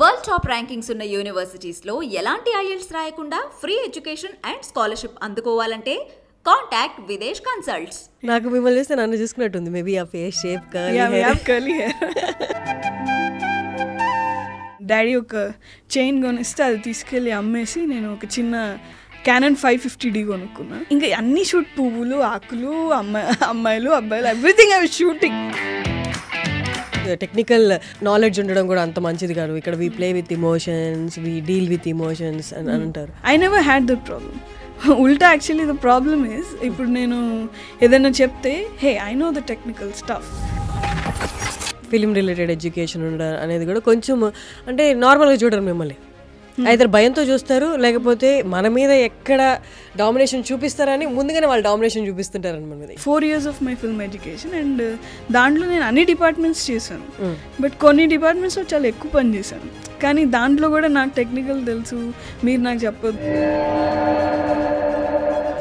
World top rankings ఉన్న యూనివర్సిటీస్లో ఎలాంటి IELTS రాయకుండా ఫ్రీ ఎడ్యుకేషన్ అండ్ స్కాలర్షిప్ అందుకోవాలంటే కాంటాక్ట్ విదేశ్ కన్సల్ట్స్ నాకు మిమ్మల్ని చూస్తే నన్ను చూసుకున్నట్టుంది మేబీ ఆ ఫేస్ షేప్ కర్లీ డాడీ ఒక చైన్ కొనిస్తే అది తీసుకెళ్ళి అమ్మేసి నేను ఒక చిన్న క్యానన్ ఫైవ్ ఫిఫ్టీ డీ కొనుక్కున్నా ఇంకా అన్ని షూట్ పువ్వులు ఆకులు అమ్మాయి అమ్మాయిలు అబ్బాయిలు everything I shooting technical knowledge ఉండడం కూడా అంత మంచిది కాదు ఇక్కడ we play with emotions we deal with emotions అని hmm. అంటారు I never had that problem ఉల్టా యాక్చువల్లీ ద ప్రాబ్లమ్ ఇస్ ఇప్పుడు నేను ఏదైనా చెప్తే hey I know the technical stuff film related education ఉండడం అనేది కూడా కొంచెం అంటే నార్మల్గా చూడరు మిమ్మల్ని అయితే భయంతో చూస్తారు లేకపోతే మన మీద ఎక్కడ డామినేషన్ చూపిస్తారని ముందుగానే వాళ్ళు డామినేషన్ చూపిస్తుంటారు అనమాట four years of my film education and దాంట్లో నేను అన్ని డిపార్ట్మెంట్స్ చేశాను బట్ కొన్ని డిపార్ట్మెంట్స్లో చాలా ఎక్కువ పని చేశాను కానీ దాంట్లో కూడా నాకు టెక్నికల్ తెలుసు మీరు నాకు చెప్పొద్దు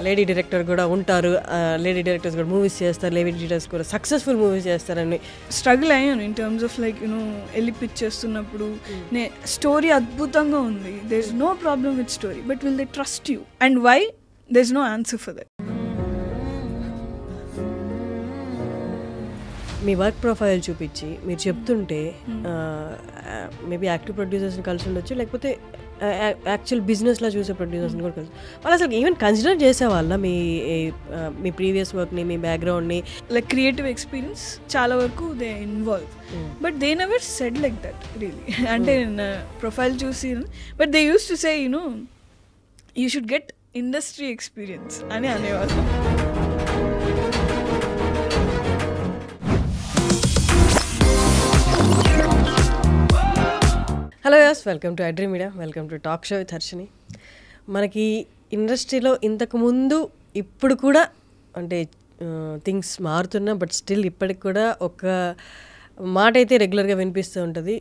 లేడీ డైరెక్టర్ కూడా ఉంటారు లేడీ డైరెక్టర్స్ కూడా మూవీస్ చేస్తారు లేడీ డైరెక్టర్స్ కూడా సక్సెస్ఫుల్ మూవీస్ చేస్తారని స్ట్రగుల్ అయ్యాను in terms of like you know వెళ్ళి పిచ్ చేస్తున్నప్పుడు hmm. నే స్టోరీ అద్భుతంగా ఉంది there is no problem with story but will they trust you and why there is no answer for that మీ work profile చూపించి మీరు చెప్తుంటే మేబీ యాక్టివ్ ప్రొడ్యూసర్స్ని కలిసి ఉండొచ్చు లేకపోతే యాక్చువల్ బిజినెస్లో చూసే ప్రొడ్యూసర్స్ని కూడా కలిసి వాళ్ళు అసలు ఈవెన్ కన్సిడర్ చేసేవాళ్ళ మీ మీ ప్రీవియస్ వర్క్ని మీ బ్యాక్గ్రౌండ్ని లైక్ క్రియేటివ్ ఎక్స్పీరియన్స్ చాలా వరకు they involve but they never said like that really అంటే ప్రొఫైల్ చూసి but they use to say you know you should get industry experience అని అనేవాళ్ళు హలో యాస్ వెల్కమ్ టు అడ్రీ media welcome to talk show with Harshini మనకి ఇండస్ట్రీలో ఇంతకుముందు ఇప్పుడు కూడా అంటే థింగ్స్ మారుతున్నా బట్ స్టిల్ ఇప్పటికి కూడా ఒక మాట అయితే రెగ్యులర్గా వినిపిస్తూ ఉంటుంది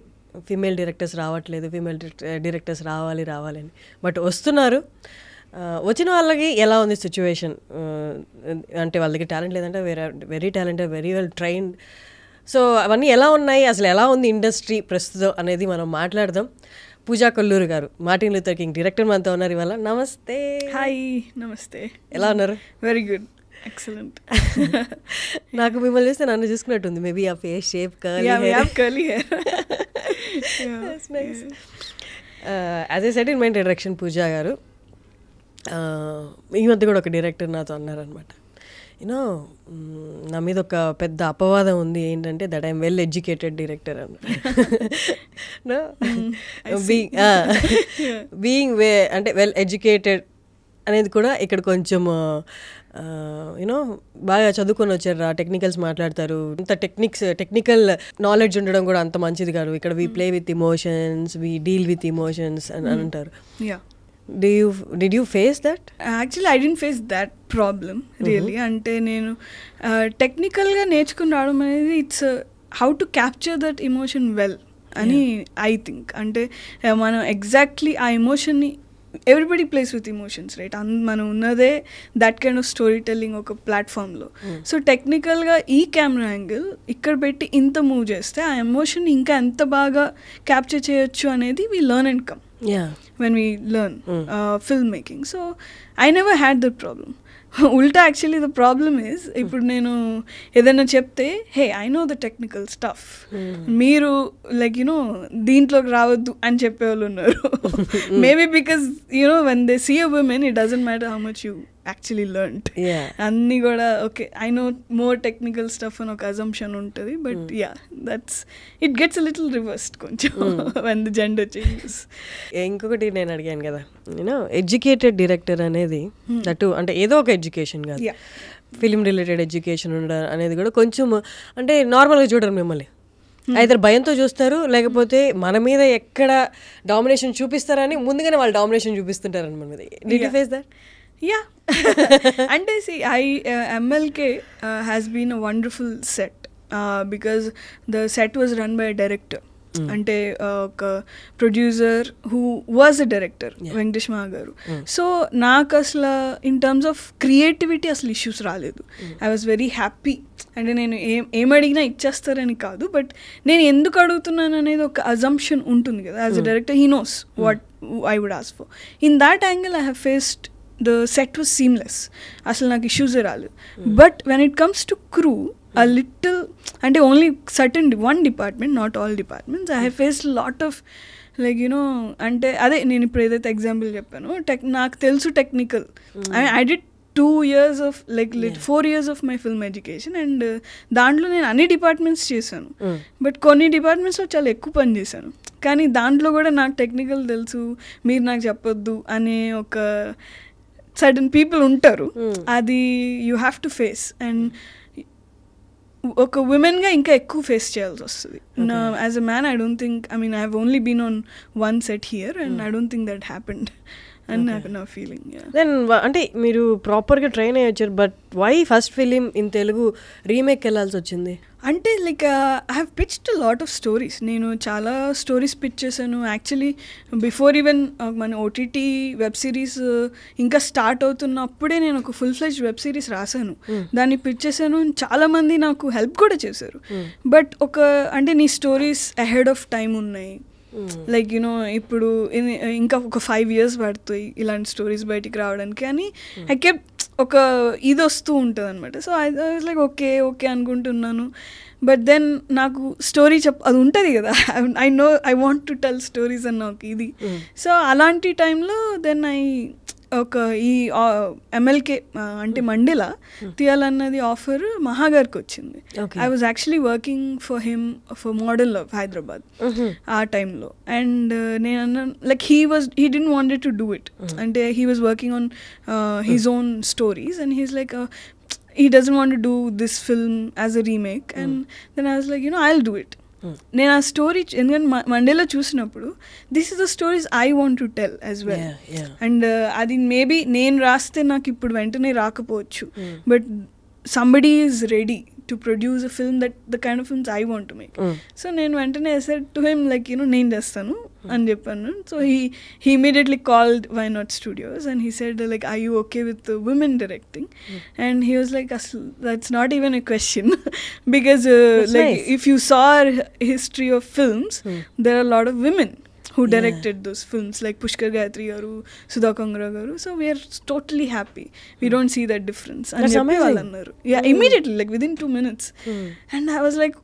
ఫీమేల్ డైరెక్టర్స్ రావట్లేదు ఫీమేల్ డైరెక్టర్స్ eh, రావాలి రావాలి అని బట్ వస్తున్నారు వచ్చిన వాళ్ళకి ఎలా ఉంది సిచ్యువేషన్ అంటే వాళ్ళకి టాలెంట్ లేదంటే very very talented very well trained so అవన్నీ ఎలా ఉన్నాయి అసలు ఎలా ఉంది ఇండస్ట్రీ ప్రస్తుతం అనేది మనం మాట్లాడదాం పూజా కొల్లూరు గారు మార్టిన్ లూథర్ కింగ్ డైరెక్టర్ మనతో ఉన్నారు ఇవాళ నమస్తే హాయ్ నమస్తే ఎలా ఉన్నారు వెరీ గుడ్ ఎక్సలెంట్ నాకు మిమ్మల్ని చూస్తే నన్ను చూసుకున్నట్టుంది మేబీ ఆ face shape curly as a settlement mind direction Pooja గారు uh, ఈ మధ్య కూడా ఒక డైరెక్టర్ నాతో అన్నారనమాట యూనో నా మీద ఒక పెద్ద అపవాదం ఉంది ఏంటంటే that I'm well educated director అని బీయింగ్ వే mm-hmm. ah, అంటే వెల్ ఎడ్యుకేటెడ్ అనేది కూడా ఇక్కడ కొంచెం యూనో బాగా చదువుకొని వచ్చారు టెక్నికల్స్ మాట్లాడతారు ఇంత టెక్నిక్స్ టెక్నికల్ నాలెడ్జ్ ఉండడం కూడా అంత మంచిది కాదు ఇక్కడ we play with emotions we deal with emotions అని mm. అంటారు డి you did you face that actually I didn't face that problem really అంటే నేను టెక్నికల్గా నేర్చుకుని రావడం అనేది it's how to capture that emotion well అని ఐ థింక్ అంటే మనం ఎగ్జాక్ట్లీ ఆ ఎమోషన్ని everybody plays with emotions right అన్ మనం ఉన్నదే that kind of storytelling ఒక ప్లాట్ఫామ్లో సో టెక్నికల్గా ఈ కెమెరా యాంగిల్ ఇక్కడ పెట్టి ఇంత మూవ్ చేస్తే ఆ ఎమోషన్ ఇంకా ఎంత బాగా క్యాప్చర్ చేయొచ్చు అనేది we learn and come yeah. when we learn mm. uh, filmmaking. So I never had that problem. ఉల్టా యాక్చువల్లీ ద ప్రాబ్లమ్ ఇస్ ఇప్పుడు నేను ఏదైనా చెప్తే hey I know the technical stuff మీరు లైక్ యునో దీంట్లోకి రావద్దు అని చెప్పేవాళ్ళు ఉన్నారు maybe because you know when they see a woman it doesn't matter how much you actually learned అన్నీ కూడా okay I know more technical stuff అని ఒక అజంప్షన్ ఉంటుంది but yeah that's it gets little reversed కొంచెం జెండర్ hmm. చేంజెస్ ఇంకొకటి నేను అడిగాను కదా నేను ఎడ్యుకేటెడ్ డైరెక్టర్ అనేది దట్ hmm. అంటే ఏదో ఒక ఎడ్యుకేషన్ కాదు ఫిలిం రిలేటెడ్ ఎడ్యుకేషన్ ఉండడం అనేది కూడా కొంచెం అంటే నార్మల్గా చూడరు మిమ్మల్ని అయితే hmm. భయంతో చూస్తారు లేకపోతే మన మీద ఎక్కడ డామినేషన్ చూపిస్తారని ముందుగానే వాళ్ళు డామినేషన్ చూపిస్తుంటారు అనమాట ఫేస్ దట్ యా అంటే see I MLK has been a wonderful set because the set was run by director అంటే ఒక producer who was a director Venkatesh Maha గారు సో నాకు అసలు ఇన్ టర్మ్స్ ఆఫ్ క్రియేటివిటీ అసలు ఇష్యూస్ రాలేదు ఐ వాజ్ వెరీ హ్యాపీ అంటే నేను ఏం ఏం అడిగినా ఇచ్చేస్తారని కాదు బట్ నేను ఎందుకు అడుగుతున్నాను అనేది ఒక అజంప్షన్ ఉంటుంది కదా as a director he knows what I would ask for in that angle I have faced the set was seamless అసలు నాకు ఇష్యూస్ రాలేదు but when it comes to crew ఆ లిటిల్ అంటే only certain one department not all departments I have face lot of like you know అంటే అదే నేను ఇప్పుడు ఏదైతే ఎగ్జాంపుల్ చెప్పాను టెక్ నాకు తెలుసు technical I did two years of like lit four years of my film education and దాంట్లో నేను అన్ని డిపార్ట్మెంట్స్ చేశాను బట్ hmm. కొన్ని డిపార్ట్మెంట్స్లో చాలా ఎక్కువ పని చేశాను కానీ దాంట్లో కూడా నాకు టెక్నికల్ తెలుసు మీరు నాకు చెప్పొద్దు అనే ఒక సడన్ పీపుల్ ఉంటారు hmm. అది you have to face and ఒక ఉమెన్గా ఇంకా ఎక్కువ ఫేస్ చేయాల్సి వస్తుంది as a man I don't think I mean I have only been on one set here and I don't think that happened and నాకు నా ఫీలింగ్ దెన్ అంటే మీరు ప్రాపర్గా ట్రైన్ అయ్యి వచ్చారు but why first film in Telugu remake వెళ్ళాల్సి వచ్చింది అంటే like I have pitched lot of stories నేను చాలా స్టోరీస్ పిచ్ చేశాను యాక్చువల్లీ బిఫోర్ ఈవెన్ మన ఓటీటీ వెబ్ సిరీస్ ఇంకా స్టార్ట్ అవుతున్నప్పుడే నేను ఒక ఫుల్ ఫ్లెజ్ వెబ్ సిరీస్ రాశాను hmm. దాన్ని పిచ్ చేశాను చాలామంది నాకు హెల్ప్ కూడా చేశారు బట్ hmm. ఒక అంటే నీ స్టోరీస్ అహెడ్ ఆఫ్ టైం ఉన్నాయి లైక్ యునో ఇప్పుడు ఇంకా ఒక ఫైవ్ ఇయర్స్ పడుతుంది ఇలాంటి స్టోరీస్ బయటికి రావడానికి కానీ ఐ కెప్ ఒక ఇది వస్తూ ఉంటుంది అనమాట so I like okay okay అనుకుంటున్నాను బట్ దెన్ నాకు స్టోరీ చెప్ అది ఉంటుంది కదా I know I want to tell stories అని నాకు ఇది సో hmm. అలాంటి టైంలో దెన్ ఐ ఒక ఈ ఎమ్మెల్కే అంటే మండేలా hmm. hmm. తీయాలన్నది ఆఫర్ మహాగారికి వచ్చింది I was actually working for him for model of Hyderabad ఆ టైంలో అండ్ uh, నేను అన్న like he was he didn't wanted to do it అంటే he was working on his own stories and he's like he doesn't want do this film as a remake and then I was like you know I will do it నేను ఆ story ఎందుకంటే మండేలో చూసినప్పుడు this is the stories I want to tell as well and అది maybe నేను రాస్తే నాకు ఇప్పుడు వెంటనే రాకపోవచ్చు but somebody is ready to produce a film that the kind of films I want to make so నేను వెంటనే said to him like you know నేను చేస్తాను అని చెప్పాను so he he immediately called why not studios and he said like I you okay with women directing and he was like అసలు that's not even a question because like if you saw history of films there are lot of women who directed those films like Pushkar Gayathri గారు సుధా కంగ్రా గారు so we're totally happy we don't see that difference అని చెప్పి వాళ్ళు అన్నారు yeah immediately like within two minutes and I was like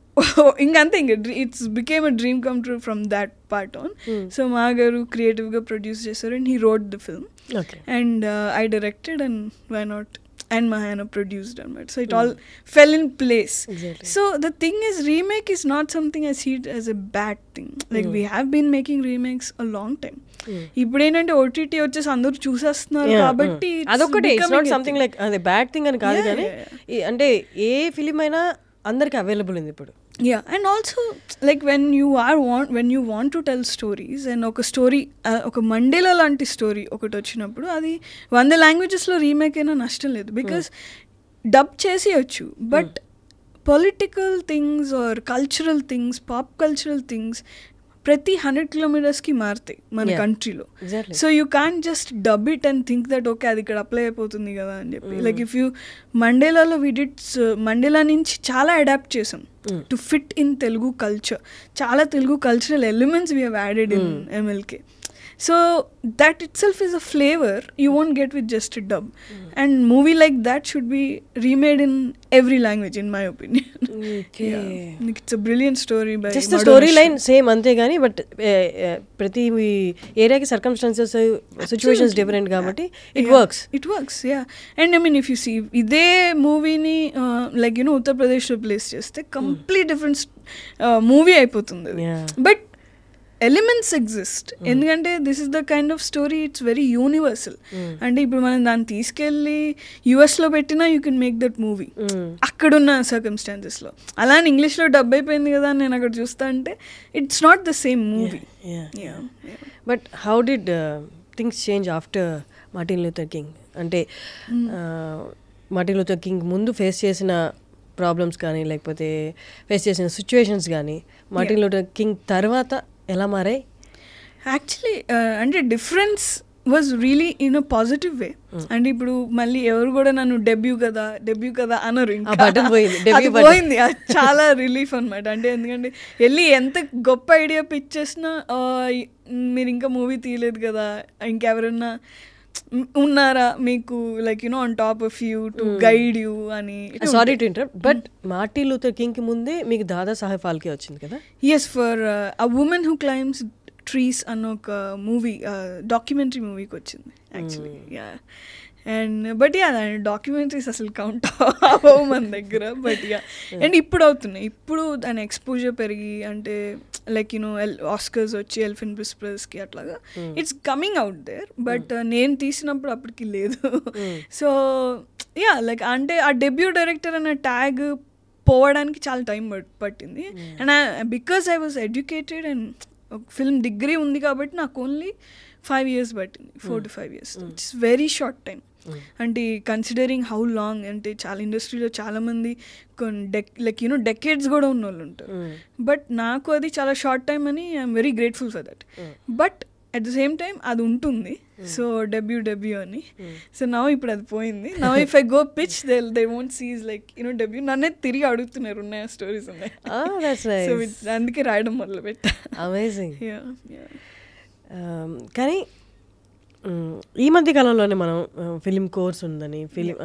ఇంకంతే ఇంకా it's became a dream come true from that part on so మా గారు క్రియేటివ్గా ప్రొడ్యూస్ చేశారు and he wrote the film and I directed and why not and Mahayana produced Dharma. So it mm. all fell in place. Exactly. So the thing is, remake is not something I see it as a bad thing. Like mm. we have been making remakes a long time. ఇప్పుడేంటంటే OTT వచ్చేసి అందరూ చూసేస్తున్నారు కాబట్టి అదొకటి it's not something like అది bad thing అని కాదు కానీ అంటే ఏ ఫిలిం అయినా అందరికి అవైలబుల్ ఉంది ఇప్పుడు yeah and also like when you are want when you want to tell stories and ఒక స్టోరీ ఒక మండేలా లాంటి స్టోరీ ఒకటి వచ్చినప్పుడు అది వంద లాంగ్వేజెస్లో రీమేక్ అయినా నష్టం లేదు బికాస్ డబ్ చేసేయచ్చు but political things are cultural things pop cultural things ప్రతి హండ్రెడ్ కిలోమీటర్స్ కి మారుతాయి మన కంట్రీలో so you can just dub it and think that okay అది ఇక్కడ అప్లై అయిపోతుంది కదా అని చెప్పి లైక్ ఇఫ్ యూ మండేలాలో విడిట్స్ మండేలా నుంచి చాలా అడాప్ట్ చేసాం to fit in Telugu culture చాలా Telugu cultural elements we have in MLK So that itself is a flavor you won't get with just a dub. Mm. And movie like that should be remade in every language, in my opinion. Okay. yeah. It's a brilliant story by Just the storyline same ante gaani, but uh, uh, ప్రతి area కి circumstances situations different కాబట్టి it works it works yeah and I mean if you see ఇదే మూవీని like you know ఉత్తరప్రదేశ్లో place చేస్తే complete different movie అయిపోతుంది but elements exist hmm. ఎందుకంటే this is the kind of story it's very universal అంటే ఇప్పుడు మనం దాన్ని తీసుకెళ్ళి యుఎస్లో పెట్టినా you can make that movie అక్కడున్న సర్కమ్స్టాన్సెస్లో అలా అని ఇంగ్లీష్లో డబ్ అయిపోయింది కదా నేను అక్కడ చూస్తా అంటే it's not the same movie but how did things change after Martin Luther King అంటే మార్టిన్ లూథర్ కింగ్ ముందు ఫేస్ చేసిన ప్రాబ్లమ్స్ కానీ లేకపోతే ఫేస్ చేసిన సిచ్యువేషన్స్ కానీ మార్టిన్ లూథర్ కింగ్ తర్వాత ఎలా మారాయి యాక్చువల్లీ uh, అంటే difference was really in a positive way అంటే ఇప్పుడు మళ్ళీ ఎవరు కూడా నన్ను డెబ్యూ కదా డెబ్యూ కదా అనరు పోయింది చాలా రిలీఫ్ అనమాట అంటే ఎందుకంటే వెళ్ళి ఎంత గొప్ప ఐడియా పిచ్చేసినా మీరు ఇంకా మూవీ తీయలేదు కదా ఇంకెవరన్నా ఉన్నారా మీకు like you know on top of you to guide you అని sorry to inter but Martin Luther King కి ముందే మీకు దాదా సాహెబ్ ఫాల్కే వచ్చింది కదా yes for a woman who climbs trees అన్న ఒక మూవీ డాక్యుమెంటరీ మూవీకి వచ్చింది actually and but yeah documentaries అసలు కౌంట్ అవ్వవు మన దగ్గర బట్ యా అండ్ ఇప్పుడు అవుతున్నాయి ఇప్పుడు దాని ఎక్స్పోజర్ పెరిగి అంటే లైక్ యూనో ఎల్ ఆస్కర్స్ వచ్చి ఎల్ఫిన్ ప్రిస్ప్రస్కి అట్లాగా it's coming out there but నేను తీసినప్పుడు అప్పటికి లేదు సో యా లైక్ అంటే ఆ డెబ్యూ డైరెక్టర్ అనే ట్యాగ్ పోవడానికి చాలా టైం పట్టింది and because I was educated and film degree ఉంది కాబట్టి నాకు ఓన్లీ ఫైవ్ ఇయర్స్ పట్టింది four to five years it's very short time అంటే కన్సిడరింగ్ హౌ లాంగ్ అంటే చాలా ఇండస్ట్రీలో చాలామంది కొన్ని లైక్ యూనో డెకేడ్స్ కూడా ఉన్న వాళ్ళు ఉంటారు బట్ hmm. నాకు అది చాలా షార్ట్ టైం అని I'm very grateful for that but at the same time అది ఉంటుంది సో డెబ్యూ డెబ్యూ అని సో hmm. నా ఇప్పుడు అది పోయింది నా if I go pitch they they won't sees like you know debut నన్నే తిరిగి అడుగుతున్నారు ఉన్నాయి స్టోరీస్ ఉన్నాయి సో అందుకే రాయడం మొదలు పెట్టా అమేజింగ్ కానీ ఈ మధ్య కాలంలోనే మనం ఫిలిం కోర్స్ ఉందని ఫిలిం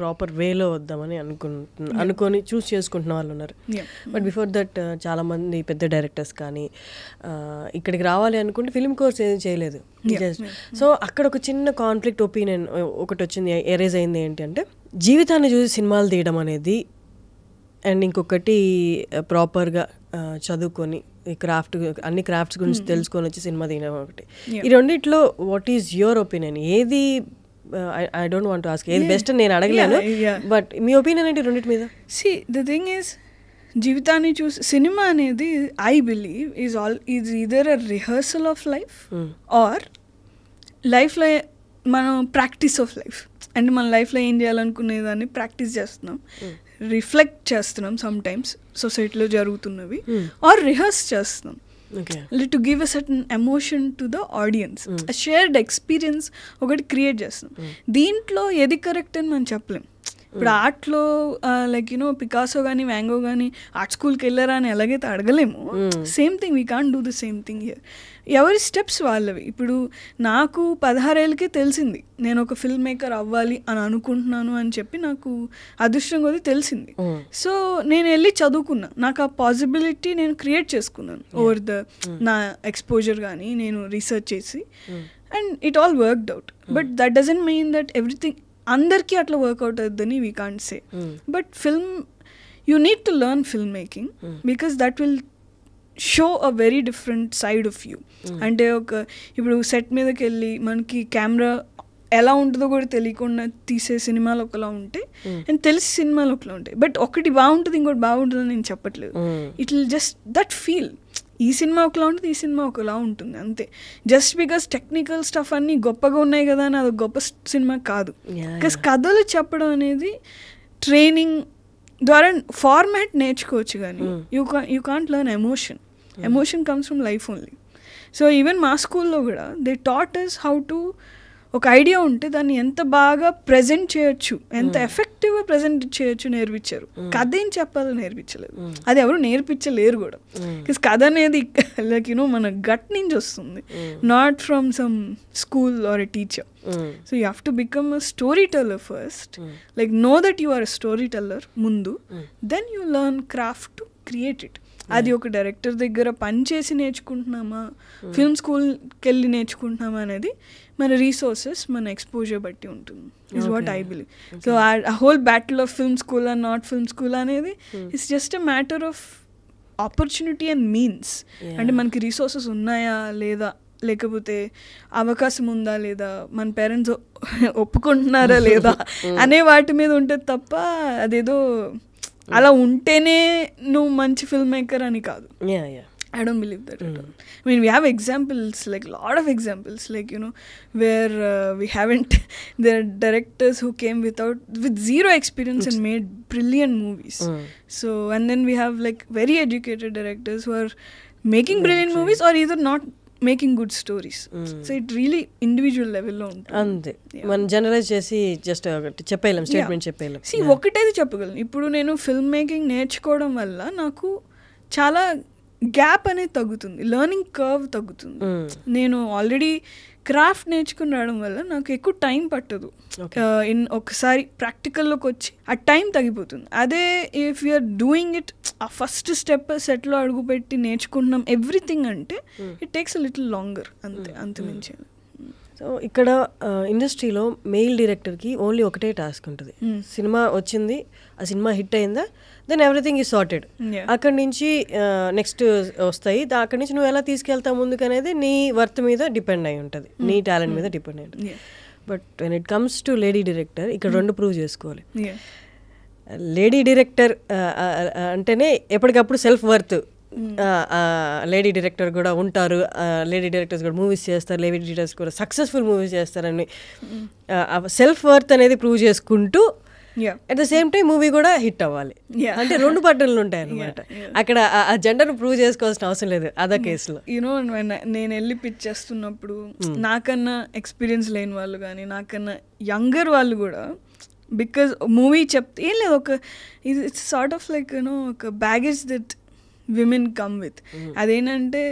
ప్రాపర్ వేలో వద్దామని అనుకుంటు అనుకొని చూస్ చేసుకుంటున్న వాళ్ళు ఉన్నారు బట్ బిఫోర్ దట్ చాలామంది పెద్ద డైరెక్టర్స్ కానీ ఇక్కడికి రావాలి అనుకుంటే ఫిలిం కోర్స్ ఏది చేయలేదు సో అక్కడ ఒక చిన్న కాన్ఫ్లిక్ట్ ఒపీనియన్ ఒకటి వచ్చింది ఎరేజ్ అయింది ఏంటి అంటే జీవితాన్ని చూసి సినిమాలు తీయడం అనేది అండ్ ఇంకొకటి ప్రాపర్గా చదువుకొని ఈ క్రాఫ్ట్ అన్ని క్రాఫ్ట్స్ గురించి తెలుసుకొని వచ్చి సినిమా తీయడం ఒకటి ఈ రెండిట్లో వాట్ ఈజ్ యువర్ ఒపీనియన్ ఏది ఐ డోంట్ వాంట్ ఆస్క్ ఏది బెస్ట్ నేను అడగలేను బట్ మీ ఒపీనియన్ ఏంటి రెండింటి మీద సి ద థింగ్ ఈజ్ జీవితాన్ని చూసి సినిమా అనేది I believe is all is either a rehearsal of life or లైఫ్లో మనం ప్రాక్టీస్ ఆఫ్ లైఫ్ అంటే మన లైఫ్లో ఏం చేయాలనుకునే దాన్ని ప్రాక్టీస్ చేస్తున్నాం రిఫ్లెక్ట్ చేస్తున్నాం సమ్ టైమ్స్ సొసైటీలో జరుగుతున్నవి ఆర్ hmm. రిహర్స్ చేస్తున్నాం to give a certain emotion to the audience shared experience ఒకటి క్రియేట్ చేస్తున్నాం hmm. దీంట్లో ఏది కరెక్ట్ అని మనం చెప్పలేం ఇప్పుడు hmm. ఆర్ట్లో లైక్ యూనో పికాసో కానీ వ్యాంగో కానీ ఆర్ట్ స్కూల్కి వెళ్ళారా అని ఎలాగైతే అడగలేము same thing we can do the same thing here ఎవరి స్టెప్స్ వాళ్ళవి ఇప్పుడు నాకు పదహారేళ్ళకే తెలిసింది నేను ఒక ఫిల్మ్ మేకర్ అవ్వాలి అని అనుకుంటున్నాను అని చెప్పి నాకు అదృష్టం కొద్ది తెలిసింది సో నేను వెళ్ళి చదువుకున్నా నాకు ఆ పాసిబిలిటీ నేను క్రియేట్ చేసుకున్నాను ఓవర్ ద నా ఎక్స్పోజర్ కానీ నేను రీసెర్చ్ చేసి and it all worked out but that doesn't mean that everything అందరికీ అట్లా వర్కౌట్ అవుతుందని we can't say but film you need to learn film making because that will show a very different side of you అంటే ఒక ఇప్పుడు set మీదకి వెళ్ళి మనకి camera ఎలా ఉంటుందో కూడా తెలియకుండా తీసే సినిమాలు ఒకలా ఉంటాయి అండ్ hmm. తెలిసి సినిమాలు ఒకలా ఉంటాయి బట్ ఒకటి బాగుంటుంది ఇంకోటి బాగుంటుందని నేను చెప్పట్లేదు it will just that feel ఈ సినిమా ఒకలా ఉంటుంది ఈ సినిమా ఒకలా ఉంటుంది అంతే జస్ట్ బికాస్ టెక్నికల్ స్టఫ్ అన్నీ గొప్పగా ఉన్నాయి కదా అని అది గొప్ప సినిమా కాదు బికాస్ కథలు చెప్పడం అనేది ట్రైనింగ్ ద్వారా ఫార్మాట్ నేర్చుకోవచ్చు కానీ you can you can't learn emotion emotion comes from life only so even మా స్కూల్లో కూడా they taught is how to ఒక ఐడియా ఉంటే దాన్ని ఎంత బాగా ప్రజెంట్ చేయొచ్చు ఎంత ఎఫెక్టివ్గా hmm. ప్రజెంట్ చేయొచ్చు నేర్పించారు hmm. కథ ఏం చెప్పాలో నేర్పించలేదు hmm. అది ఎవరు నేర్పించలేరు కూడా బికాస్ కథ అనేది లైక్ యూనో మన గట్ నుంచి వస్తుంది not from some school or a teacher so you have to become a story teller first like no that you are a story teller ముందు then you learn craft to create it అది ఒక director దగ్గర పని చేసి నేర్చుకుంటున్నామా film స్కూల్కి వెళ్ళి నేర్చుకుంటున్నామా అనేది మన రీసోర్సెస్ మన ఎక్స్పోజర్ బట్టి ఉంటుంది is what I believe so ఆ whole battle of film school and not film school అనేది it's just a matter of opportunity and means అంటే మనకి రీసోర్సెస్ ఉన్నాయా లేదా లేకపోతే అవకాశం ఉందా లేదా మన పేరెంట్స్ ఒప్పుకుంటున్నారా లేదా hmm. అనే వాటి మీద ఉంటుంది తప్ప అదేదో అలా ఉంటేనే నువ్వు మంచి ఫిల్మ్ మేకర్ అని కాదు I don't believe that I mean we have examples like lot of examples like you know where we haven't there directors who came without with zero experience and made brilliant movies so and then we have like very educated directors who are making brilliant movies or either not making good stories so it really individual లెవెల్లో ఉంటుంది అంతే మనం generalize చేసి జస్ట్ uh, చెప్పేయలేం statement చెప్పేయలేం ఒకటేది చెప్పగలను ఇప్పుడు నేను ఫిల్మ్ మేకింగ్ నేర్చుకోవడం వల్ల నాకు చాలా గ్యాప్ అనేది తగ్గుతుంది లెర్నింగ్ కర్వ్ తగ్గుతుంది hmm. నేను ఆల్రెడీ క్రాఫ్ట్ నేర్చుకుని రావడం వల్ల నాకు ఎక్కువ టైం పట్టదు ఇన్ uh, ఒకసారి ప్రాక్టికల్లోకి వచ్చి ఆ టైం తగ్గిపోతుంది అదే ఇఫ్ యూఆర్ డూయింగ్ ఇట్ ఆ ఫస్ట్ స్టెప్ సెట్లో అడుగుపెట్టి నేర్చుకుంటున్నాం ఎవ్రీథింగ్ అంటే it takes a little longer అంతే hmm. అంత hmm. మించి సో ఇక్కడ ఇండస్ట్రీలో మెయిల్ డైరెక్టర్కి ఓన్లీ ఒకటే టాస్క్ ఉంటుంది సినిమా వచ్చింది ఆ సినిమా హిట్ అయిందా దెన్ ఎవ్రీథింగ్ ఈ సార్టెడ్ అక్కడి నుంచి నెక్స్ట్ వస్తాయి అక్కడి నుంచి నువ్వు ఎలా తీసుకెళ్తా ముందుకు అనేది నీ వర్త్ మీద డిపెండ్ అయి ఉంటుంది hmm. నీ hmm. టాలెంట్ మీద డిపెండ్ అయి ఉంటుంది but when it comes to lady director ఇక్కడ hmm. రెండు ప్రూవ్ చేసుకోవాలి లేడీ డైరెక్టర్ అంటేనే ఎప్పటికప్పుడు సెల్ఫ్ వర్త్ లేడీ డైరెక్టర్ కూడా ఉంటారు లేడీ డైరెక్టర్స్ కూడా మూవీస్ చేస్తారు లేడీ డైరెక్టర్స్ కూడా సక్సెస్ఫుల్ మూవీస్ చేస్తారని సెల్ఫ్ వర్త్ అనేది ప్రూవ్ చేసుకుంటూ at the same time movie కూడా హిట్ అవ్వాలి అంటే రెండు పట్టణాలు ఉంటాయి అనమాట అక్కడ ఆ జెండర్ ప్రూవ్ చేసుకోవాల్సిన అవసరం లేదు అదే కేసులో mm. యూనో నేను వెళ్ళి పిచ్ చేస్తున్నప్పుడు mm. నాకన్నా ఎక్స్పీరియన్స్ లేని వాళ్ళు కానీ నాకన్నా యంగర్ వాళ్ళు కూడా బికాజ్ మూవీ చెప్తే ఏం లేదు ఒక ఇది it's sort of like you know ఒక baggage that women come with అదేంటంటే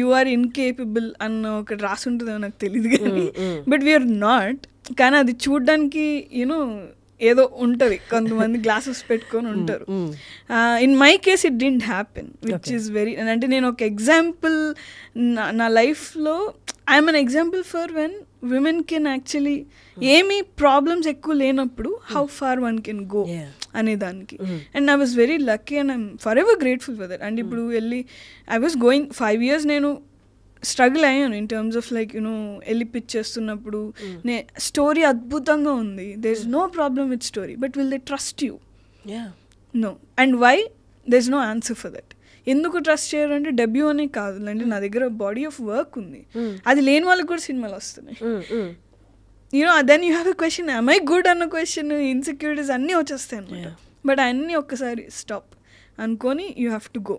యు ఆర్ ఇన్కేపబుల్ అన్న ఒకటి రాసి ఉంటుందో నాకు తెలియదు కానీ బట్ వీఆర్ నాట్ కానీ అది చూడడానికి యూనో ఏదో ఉంటుంది కొంతమంది గ్లాసెస్ పెట్టుకొని ఉంటారు in my case it didn't happen which is very అంటే నేను ఒక ఎగ్జాంపుల్ నా లైఫ్లో I'm an example for when women can actually ఏమి ప్రాబ్లమ్స్ ఎక్కువ లేనప్పుడు how far one can go అనే దానికి and I was very lucky and I'm forever grateful for that and ఇప్పుడు వెళ్ళి I was going five years నేను struggle అయ్యాను in terms of like you know వెళ్ళి పిచ్ చేస్తున్నప్పుడు hmm. నే story అద్భుతంగా ఉంది there is no problem with story but will they trust you know and why there is no answer for that ఎందుకు trust చేయరు అంటే డెబ్యూ అనే కాదు అంటే నా దగ్గర బాడీ ఆఫ్ వర్క్ ఉంది hmm. అది లేని వాళ్ళకి కూడా సినిమాలు వస్తున్నాయి you know then you have a question I good అన్న క్వశ్చన్ ఇన్సెక్యూరిటీస్ అన్నీ వచ్చేస్తాయి అనమాట బట్ అన్నీ ఒక్కసారి స్టాప్ అనుకొని you have to go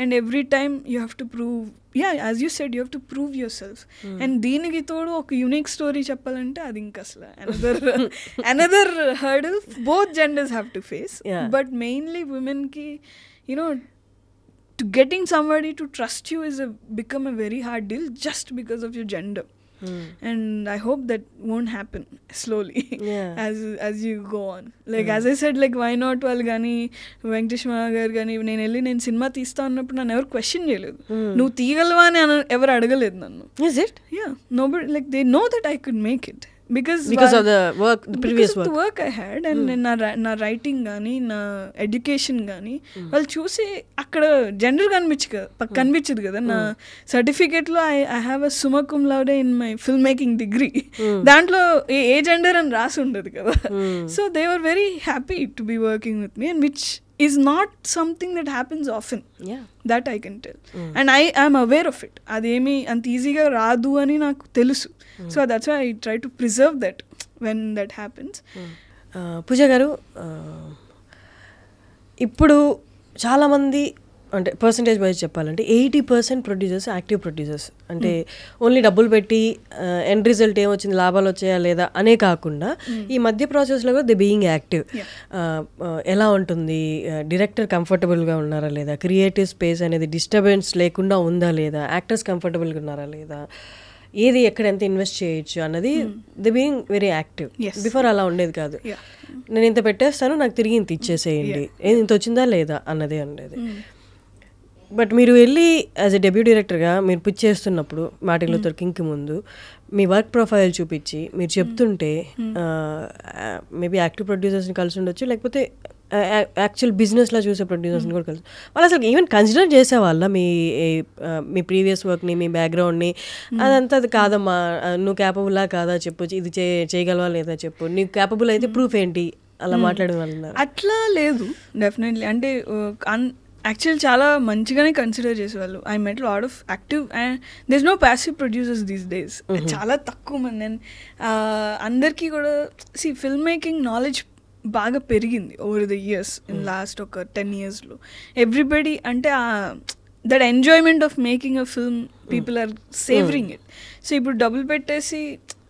and every time you have to prove yeah as you said you have to prove yourself and దీనికి తోడు ఒక యూనిక్ స్టోరీ చెప్పాలంటే అది ఇంక అసలు another another hurdle both genders have to face but mainly ఉమెన్కి you know to getting somebody to trust you is become a very hard deal just because of your gender and I hope that won't happen slowly as as you go on like as I said like why not వాళ్ళు కానీ వెంకటేష్ గారు కానీ నేను వెళ్ళి నేను cinema తీస్తా ఉన్నప్పుడు నన్ను ఎవరు క్వశ్చన్ చేయలేదు hmm. నువ్వు తీయగలవా అని ఎవరు అడగలేదు నన్ను is it yeah no but like they know that I could make it because because of the work previous work work I had and నా నా రైటింగ్ కానీ నా ఎడ్యుకేషన్ కానీ వాళ్ళు చూసి అక్కడ జెండర్ కనిపించు కదా కనిపించదు కదా నా సర్టిఫికేట్లో I I have a summa cum laude in my film making degree దాంట్లో ఏ జెండర్ అని రాసి ఉండదు కదా so they are very happy to be working with me and which is not something that happens often that I can tell and I I'm aware of it అదేమి అంత ఈజీగా రాదు అని నాకు తెలుసు so that's I try to preserve that when that happens Pooja garu uh, ఇప్పుడు చాలామంది అంటే పర్సంటేజ్ వైజ్ చెప్పాలంటే eighty percent producers active producers అంటే ఓన్లీ hmm. డబ్బులు పెట్టి ఎండ్ uh, రిజల్ట్ ఏమొచ్చింది లాభాలు వచ్చాయా లేదా అనే కాకుండా hmm. ఈ మధ్య ప్రాసెస్లో కూడా ది బీయింగ్ యాక్టివ్ ఎలా ఉంటుంది డైరెక్టర్ uh, కంఫర్టబుల్గా ఉన్నారా లేదా క్రియేటివ్ స్పేస్ అనేది డిస్టర్బెన్స్ లేకుండా ఉందా లేదా యాక్టర్స్ కంఫర్టబుల్గా ఉన్నారా లేదా ఏది ఎక్కడ ఎంత ఇన్వెస్ట్ చేయొచ్చు అన్నది the being very active before అలా ఉండేది కాదు నేను ఇంత పెట్టేస్తాను నాకు తిరిగి ఇంత ఇచ్చేసేయండి ఏది ఇంత వచ్చిందా లేదా అన్నదే ఉండేది hmm. బట్ మీరు వెళ్ళి యాజ్ ఎ డెబ్యూ డైరెక్టర్గా మీరు పిచ్ చేస్తున్నప్పుడు మార్టిన్ hmm. లూథర్ ముందు మీ వర్క్ ప్రొఫైల్ చూపించి మీరు hmm. చెప్తుంటే మేబీ యాక్టివ్ ప్రొడ్యూసర్స్ని కలిసి ఉండొచ్చు లేకపోతే యాక్చువల్ బిజినెస్లో చూసే ప్రొడ్యూసర్స్ని కూడా కలిసి వాళ్ళు అసలు ఈవెన్ కన్సిడర్ చేసేవాళ్ళ మీ మీ ప్రీవియస్ వర్క్ని మీ బ్యాక్గ్రౌండ్ని అదంతా అది కాదమ్మా నువ్వు క్యాపబుల్లా కాదా చెప్పు ఇది చే చేయగలవా లేదా చెప్పు నీకు క్యాపబుల్ అయితే ప్రూఫ్ hmm. ఏంటి అలా hmm. మాట్లాడే వాళ్ళు అట్లా లేదు డెఫినెట్లీ అంటే యాక్చువల్ చాలా మంచిగానే కన్సిడర్ చేసేవాళ్ళు I met lot of active and this no passive producers these days చాలా తక్కువ మంది అండ్ అందరికీ కూడా సి ఫిల్మ్ మేకింగ్ నాలెడ్జ్ బాగా పెరిగింది over the years in last ఒక టెన్ ఇయర్స్లో ఎవ్రీబడి అంటే that enjoyment of making a film people are savoring it so ఇప్పుడు డబ్బులు పెట్టేసి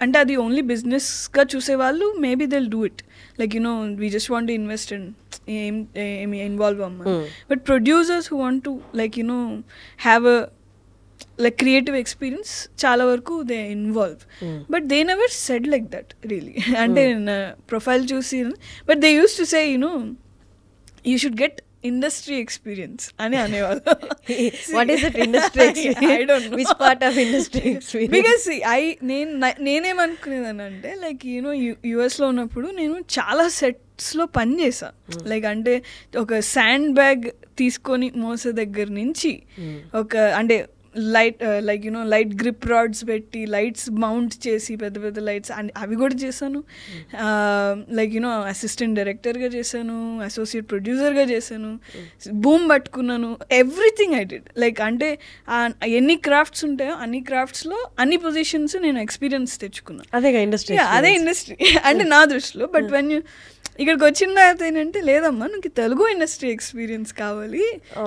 అంటే అది ఓన్లీ బిజినెస్గా చూసేవాళ్ళు maybe they'll do it like you know we just want to invest in ఏం ఇన్వాల్వ్ అమ్మ but producers who want to like you know have a like creative experience చాలా వరకు they involve but they never said like that really అంటే profile hmm. చూసి but they use to say you know you should get industry experience అని అనేవాళ్ళు what is I నేను అంటే like you know యుఎస్లో ఉన్నప్పుడు నేను చాలా సెట్స్లో పని చేశాను లైక్ hmm. అంటే ఒక శాండ్ బ్యాగ్ తీసుకొని మోసే దగ్గర నుంచి hmm. ఒక అంటే light like you know light grip rods పెట్టి లైట్స్ మౌంట్ చేసి పెద్ద పెద్ద లైట్స్ అండ్ అవి కూడా చేశాను లైక్ యూనో అసిస్టెంట్ డైరెక్టర్గా చేశాను అసోసియేట్ ప్రొడ్యూసర్గా చేశాను బూమ్ hmm. పట్టుకున్నాను ఎవ్రీథింగ్ ఐ డిడ్ లైక్ అంటే ఎన్ని క్రాఫ్ట్స్ ఉంటాయో అన్ని క్రాఫ్ట్స్లో అన్ని పొజిషన్స్ నేను ఎక్స్పీరియన్స్ తెచ్చుకున్నాను అదే ఇండస్ట్రీ అదే ఇండస్ట్రీ అంటే hmm. నా దృష్టిలో బట్ వెన్ యూ ఇక్కడికి వచ్చిన తర్వాత ఏంటంటే లేదమ్మా నాకు తెలుగు ఇండస్ట్రీ ఎక్స్పీరియన్స్ కావాలి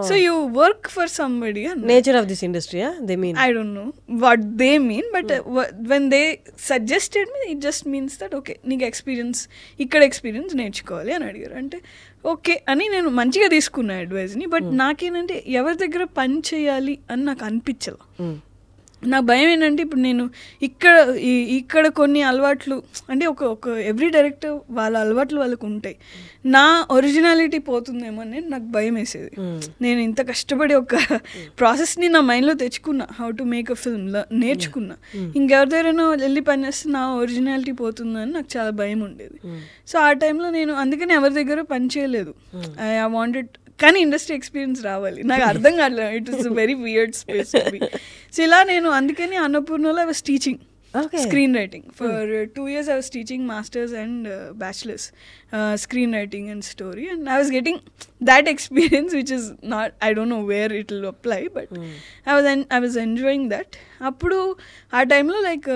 so you work for somebody nature of this industry they mean I don't know what they mean but when they suggested me it just means that okay నీకు experience ఇక్కడ experience నేర్చుకోవాలి అని అడిగారు అంటే okay అని నేను మంచిగా తీసుకున్నా అడ్వైజ్ని బట్ hmm. నాకేంటంటే ఎవరి దగ్గర పని చేయాలి అని నాకు అనిపించలే hmm. నా భయం ఏంటంటే ఇప్పుడు నేను ఇక్కడ ఇక్కడ కొన్ని అలవాట్లు అంటే ఒక ఒక ఎవ్రీ డైరెక్టర్ వాళ్ళ అలవాట్లు వాళ్ళకు ఉంటాయి నా ఒరిజినాలిటీ పోతుందేమో అనేది నాకు భయం వేసేది hmm. నేను ఇంత కష్టపడి ఒక ప్రాసెస్ని నా మైండ్లో తెచ్చుకున్నా how to make a film నేర్చుకున్నా hmm. Hmm. ఇంకెవరి దగ్గర వెళ్ళి పనిచేస్తే నా ఒరిజినాలిటీ పోతుందని నాకు చాలా భయం ఉండేది సో ఆ టైంలో నేను అందుకని ఎవరి దగ్గర పని చేయలేదు ఐ వాంటెడ్ కానీ ఇండస్ట్రీ ఎక్స్పీరియన్స్ రావాలి నాకు అర్థం కావట్లేదు it is very weird space so ఇలా నేను అందుకని అన్నపూర్ణలో I was teaching screen writing for two years I was teaching masters and bachelors screen writing and story and I was getting that experience which is not I don't know where it will apply but I was I was enjoying that అప్పుడు ఆ టైంలో like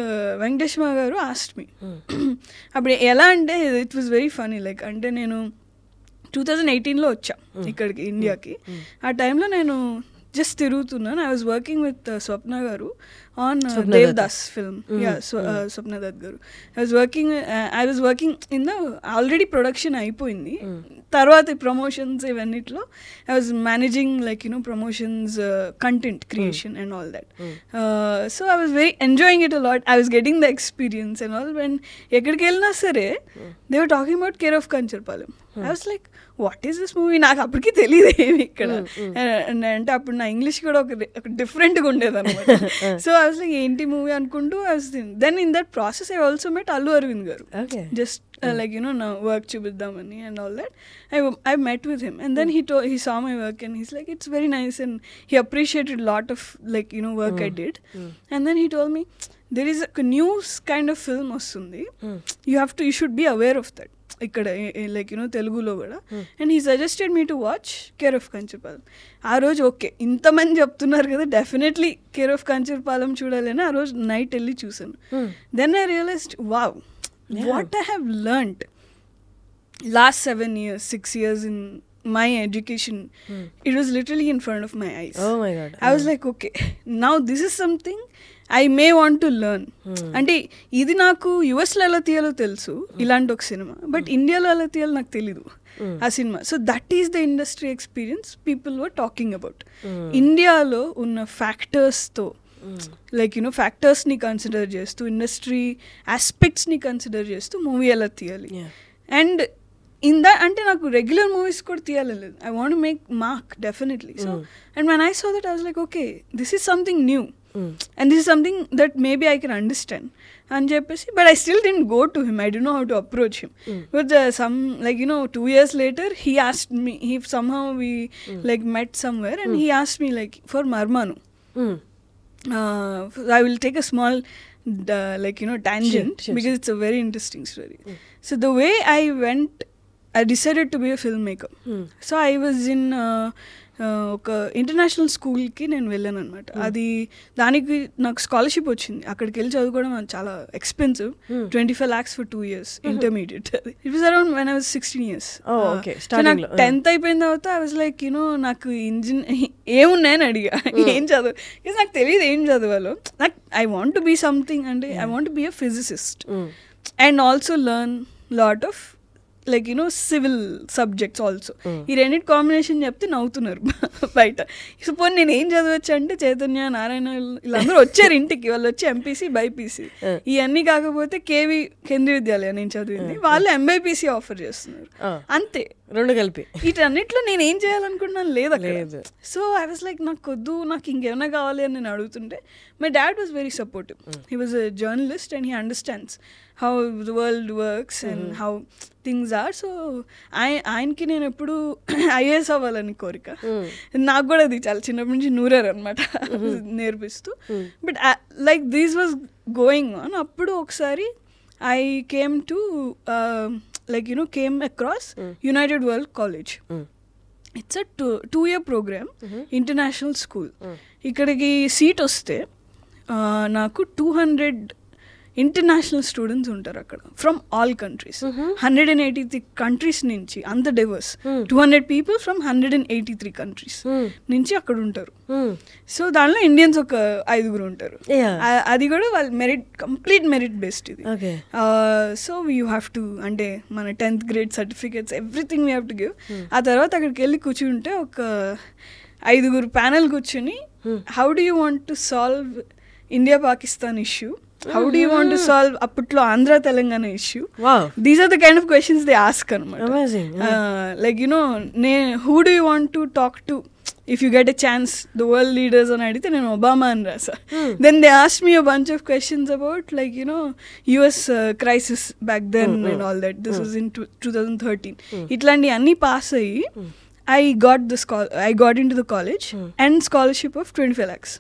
Venkateswara గారు ఆస్ట్ మీ hmm. అప్పుడు ఎలా అంటే it was very funny like అంటే నేను two thousand ఎయిటీన్లో వచ్చా ఇక్కడికి ఇండియాకి ఆ టైంలో నేను జస్ట్ తిరుగుతున్నాను I was working with Swapna garu on this film Swapna Dutt garu I was working I was working in the already production అయిపోయింది తర్వాత ప్రమోషన్స్ ఇవన్నిట్లో I was managing like you know promotions content creation and all that so I was very enjoying it a lot I was getting the experience and all and ఎక్కడికి వెళ్ళినా సరే they were talking about care of Kancharapalem I was like what is this movie నాకు అప్పటికి తెలియదు ఏమి ఇక్కడ అంటే అప్పుడు నా ఇంగ్లీష్ కూడా ఒక డిఫరెంట్గా ఉండేది అనమాట సో అసలు ఏంటి మూవీ అనుకుంటూ అసలు then in that process I also met Allu Aravind garu just like you know నా వర్క్ చూపిద్దామని and all that I I met with him and then he to he saw my work and he's like it's very nice and he appreciated lot of like you know work I did and then he told me there is news kind of film వస్తుంది you have to you should be aware of that ఇక్కడ like you know తెలుగులో కూడా and he suggested me to watch care of Kanchapalem ఆ రోజు okay ఇంతమంది చెప్తున్నారు కదా definitely care of కంచపాలెం చూడాలని ఆ రోజు నైట్ వెళ్ళి చూసాను then I realized wow what I have learned last seven years six years in my education mm. it was literally in front of my eyes oh my god i mm. was hmm. like okay now this is something I may want to learn అంటే ఇది నాకు యుఎస్లో ఎలా తీయాలో తెలుసు hmm. ఇలాంటి ఒక cinema but ఇండియాలో ఎలా తీయాలో నాకు తెలీదు hmm. ఆ సినిమా so that is the industry experience people were talking about ఇండియాలో ఉన్న ఫ్యాక్టర్స్తో లైక్ యూనో ఫ్యాక్టర్స్ని కన్సిడర్ చేస్తూ ఇండస్ట్రీ ఆస్పెక్ట్స్ని కన్సిడర్ చేస్తూ మూవీ ఎలా తీయాలి అండ్ ఇన్ దా అంటే నాకు రెగ్యులర్ మూవీస్ కూడా తీయాలలేదు I want make mark definitely so and my I so that I was like okay this is something new and this something that maybe I can understand అని చెప్పేసి but I still didn't go to him I don't know how to approach him with some like you know two years later he asked me he somehow we like met somewhere and he asked me like for మర్మాను I will take a small like you know tangent because it's a very interesting story so the way I went I decided to be a filmmaker. Hmm. So I was in uh, ఒక international స్కూల్కి నేను వెళ్ళాను అనమాట hmm. అది దానికి నాకు scholarship వచ్చింది అక్కడికి వెళ్ళి చదువుకోవడం చాలా expensive twenty five lakhs for two years intermediate it was around when I was sixteen years నాకు టెన్త్ hmm. అయిపోయిన తర్వాత ఐ వాజ్ లైక్ యూనో నాకు ఇంజిన్ ఏమున్నాయని అడిగా hmm. ఏం చదువు నాకు తెలియదు ఏం చదవాలో నాకు ఐ వాంట్ బీ సంథింగ్ అంటే I want be a physicist and also learn lot of like know civil subjects also ఈ రెండింటి కాంబినేషన్ చెప్తే నవ్వుతున్నారు బయట సపోజ్ నేను ఏం చదవచ్చు అంటే చైతన్య నారాయణ వీళ్ళందరూ వచ్చారు ఇంటికి వాళ్ళు వచ్చి ఎంపీసీ బైపీసీ ఇవన్నీ కాకపోతే కేవి కేంద్రీయ విద్యాలయం నేను చదివింది hmm. వాళ్ళు ఎంబైపీసీ hmm. ఆఫర్ చేస్తున్నారు ah. అంతే రెండు కలిపి వీటన్నిట్లో నేను ఏం చేయాలనుకుంటున్నాను లేదా లేదు సో ఐ వాస్ లైక్ నాకు వద్దు నాకు ఇంకేమైనా కావాలి అని నేను అడుగుతుంటే my dad was very supportive he was a journalist and he understands how the world works and how things are so ఆయనకి నేను ఎప్పుడు ఐఏఎస్ అవ్వాలని కోరిక mm. నాకు కూడా అది చాలా చిన్నప్పటి నుంచి నూరారు అనమాట mm-hmm. నేర్పిస్తూ but like these was going on అప్పుడు ఒకసారి I came to like you know came across United World College it's a two two year program international school ఇక్కడికి సీట్ వస్తే uh, నాకు టూ హండ్రెడ్ ఇంటర్నేషనల్ స్టూడెంట్స్ ఉంటారు అక్కడ from all countries hundred and eighty three countries నుంచి అంత diverse two hundred people from hundred and eighty three countries నుంచి అక్కడ ఉంటారు సో దానిలో ఇండియన్స్ ఒక ఐదుగురు ఉంటారు అది కూడా వాళ్ళ మెరిట్ కంప్లీట్ మెరిట్ బెస్ట్ ఇది సో యూ హ్యావ్ టు అంటే మన tenth grade certificates everything we have to give ఆ తర్వాత అక్కడికి వెళ్ళి కూర్చుంటే ఒక ఐదుగురు ప్యానెల్ కూర్చుని how do you want to solve India Pakistan issue how do you want solve అప్పట్లో Andhra Telangana issue these are the kind of questions they ask అనమాట లైక్ యునో నే who do you want to talk to if you get a chance the world leaders అని అడిగితే నేను Obama అని రాసా then they ask me a bunch of questions about like you know US crisis back then and all that this was in two two thousand thirteen ఇట్లాంటివి అన్నీ pass అయ్యి hmm. I got the స్కా I got into the college and scholarship of twenty five lakhs